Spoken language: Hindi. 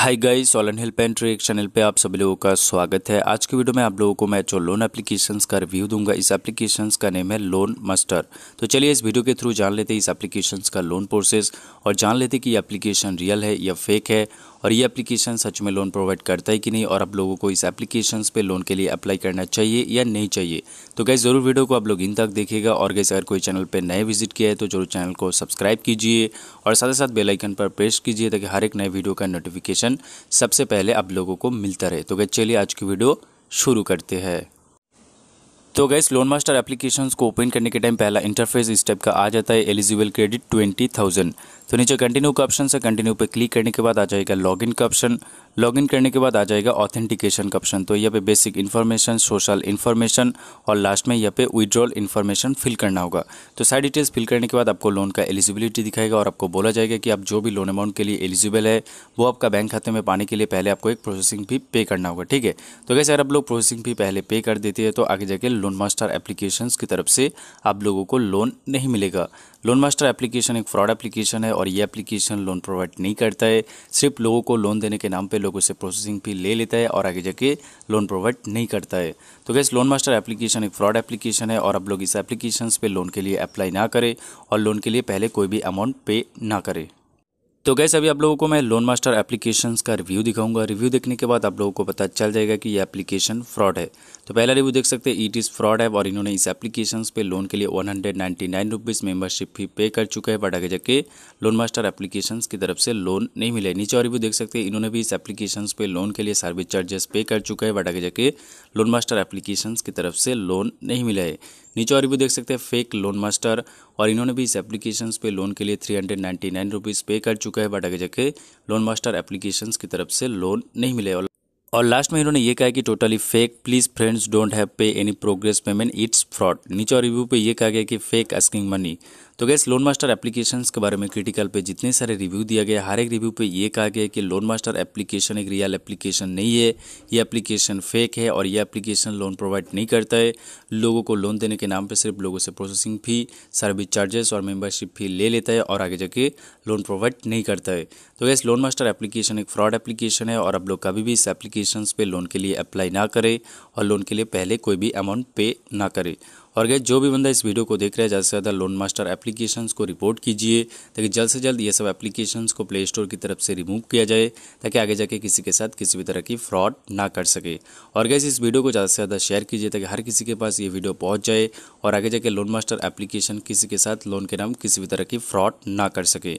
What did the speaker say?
हाय गाइस सॉलन हिल पेंट्री एक चैनल पे आप सभी लोगों का स्वागत है आज के वीडियो में आप लोगों को मैं जो लोन एप्लीकेशंस का रिव्यू दूंगा इस एप्लीकेशंस का नेम है लोन मास्टर तो चलिए इस वीडियो के थ्रू जान लेते हैं इस एप्लीकेशंस का लोन प्रोसेस और जान लेते कि ये एप्लीकेशन रियल है या फेक है और ये एप्लीकेशन सच में लोन प्रोवाइड करता है कि नहीं और आप लोगों को इस एप्लीकेशन पे लोन के लिए अप्लाई करना चाहिए या नहीं चाहिए तो गैस ज़रूर वीडियो को आप लोग इन तक देखेगा और गैस अगर कोई चैनल पर नए विजिट किया है तो जरूर चैनल को सब्सक्राइब कीजिए और साथ ही साथ बेलाइकन पर प्रेस कीजिए ताकि हर एक नए वीडियो का नोटिफिकेशन सबसे पहले आप लोगों को मिलता रहे तो गैस चलिए आज की वीडियो शुरू करते हैं तो गैस लोन मास्टर एप्लीकेशन को ओपन करने के टाइम पहला इंटरफेस इस टाइप का आ जाता है एलिजिबल क्रेडिट ट्वेंटी थाउजेंड तो नीचे कंटिन्यू का ऑप्शन से कंटिन्यू पे क्लिक करने के बाद आ जाएगा लॉगिन का ऑप्शन लॉगिन करने के बाद आ जाएगा ऑथेंटिकेशन का ऑप्शन तो यहाँ पे बेसिक इन्फॉर्मेशन सोशल इन्फॉर्मेशन और लास्ट में यहाँ पे विड्रॉल इन्फॉर्मेशन फिल करना होगा तो सारी डिटेल्स फिल करने के बाद आपको लोन का एलिजिबिलिटी दिखाएगा और आपको बोला जाएगा कि आप जो भी लोन अमाउंट के लिए एलिजिबल है वो आपका बैंक खाते में पाने के लिए पहले आपको एक प्रोसेसिंग फी पे करना होगा ठीक है तो कैसे अगर आप लोग प्रोसेसिंग फी पहले पे कर देते हैं तो आगे जाके लोन मास्टर एप्लीकेशन की तरफ से आप लोगों को लोन नहीं मिलेगा लोन मास्टर एप्लीकेशन एक फ्रॉड एप्लीकेशन है और ये एप्लीकेशन लोन प्रोवाइड नहीं करता है सिर्फ लोगों को लोन देने के नाम पर लोग उससे प्रोसेसिंग फी ले लेता है और आगे जाके लोन प्रोवाइड नहीं करता है तो गैस लोन मास्टर एप्लीकेशन एक फ्रॉड एप्लीकेशन है और आप लोग इस एप्लीकेशन पर लोन के लिए अप्लाई ना करें और लोन के लिए पहले कोई भी अमाउंट पे ना करें तो गैस अभी आप लोगों को मैं लोन मास्टर एप्लीकेशन का रिव्यू दिखाऊंगा रिव्यू देखने के बाद आप लोगों को पता चल जाएगा कि ये एप्लीकेशन फ्रॉड है तो पहला रिव्यू देख सकते हैं इट इज़ फ्रॉड है और इन्होंने इस एप्लीकेशन पे लोन के लिए one hundred ninety nine rupees membership fee pay कर चुका है बट आगे जाके लोन मास्टर एप्लीकेशन की तरफ से लोन नहीं मिले नीचे और रिव्यू देख सकते हैं इन्होंने भी इस एप्लीकेशन पे लोन के लिए सर्विस चार्जेस पे कर चुका है बट आगे जाके लोन मास्टर एप्लीकेशन की तरफ से लोन नहीं मिला है नीचे और भी देख सकते हैं फेक लोन मास्टर और इन्होंने भी इस एप्लीकेशन पे लोन के लिए three hundred ninety nine rupees pay कर चुका है बट आगे जाके लोन मास्टर एप्लीकेशन की तरफ से लोन नहीं मिले और लास्ट में इन्होंने ये कहा कि totally fake please friends don't have pay any progress payment it's fraud नीचे और रिव्यू पे ये कहा गया कि फेक आस्किंग मनी तो गैस लोन मास्टर एप्लीकेशन के बारे में क्रिटिकल पे जितने सारे रिव्यू दिया गया हर एक रिव्यू पे ये कहा गया कि लोन मास्टर एप्लीकेशन एक रियल एप्लीकेशन नहीं है ये एप्लीकेशन फेक है और ये एप्लीकेशन लोन प्रोवाइड नहीं करता है लोगों को लोन देने के नाम पर सिर्फ लोगों से प्रोसेसिंग फ़ी सर्विस चार्जेस और मेम्बरशिप फ़ी ले लेता है और आगे जाके लोन प्रोवाइड नहीं करता है तो गैस लोन मास्टर एप्लीकेशन एक फ्रॉड एप्लीकेशन है और आप लोग कभी भी इस एप्लीकेशन पर लोन के लिए अप्लाई ना करें और लोन के लिए पहले कोई भी अमाउंट पे ना करें और गैस जो भी बंदा इस वीडियो को देख रहा है ज़्यादा से ज़्यादा लोन मास्टर एप्लीकेशंस को रिपोर्ट कीजिए ताकि जल्द से जल्द ये सब एप्लीकेशंस को प्ले स्टोर की तरफ से रिमूव किया जाए ताकि आगे जाके किसी के साथ किसी भी तरह की फ्रॉड ना कर सके और गैस इस वीडियो को ज़्यादा से ज़्यादा शेयर कीजिए ताकि हर किसी के पास ये वीडियो पहुँच जाए और आगे जाके लोन मास्टर एप्लीकेशन किसी के साथ लोन के नाम किसी भी तरह की फ्रॉड ना कर सके